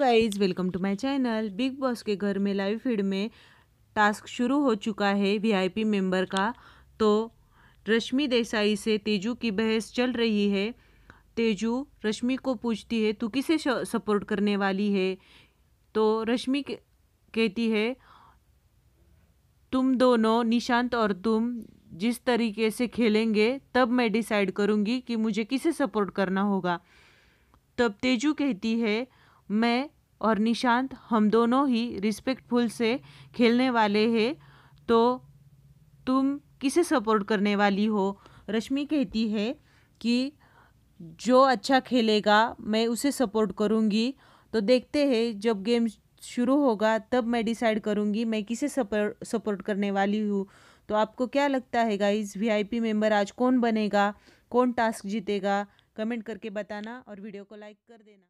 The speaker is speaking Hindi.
guys welcome to my channel Bigg Boss के घर में लाइव फीड में टास्क शुरू हो चुका है वीआईपी मेंबर का तो रश्मि देसाई से तेजू की बहस चल रही है तेजू रश्मि को पूछती है तू किसे सपोर्ट करने वाली है तो रश्मि कहती है तुम दोनों निशांत और तुम जिस तरीके से खेलेंगे तब मैं डिसाइड करूँगी कि मुझे किसे सपोर्ट करना होगा तब तेजू कहती है मैं और निशांत हम दोनों ही रिस्पेक्टफुल से खेलने वाले हैं तो तुम किसे सपोर्ट करने वाली हो रश्मि कहती है कि जो अच्छा खेलेगा मैं उसे सपोर्ट करूँगी तो देखते हैं जब गेम शुरू होगा तब मैं डिसाइड करूँगी मैं किसे सपोर्ट सपोर्ट करने वाली हूँ तो आपको क्या लगता है गाइज वीआईपी मेंबर आज कौन बनेगा कौन टास्क जीतेगा कमेंट करके बताना और वीडियो को लाइक कर देना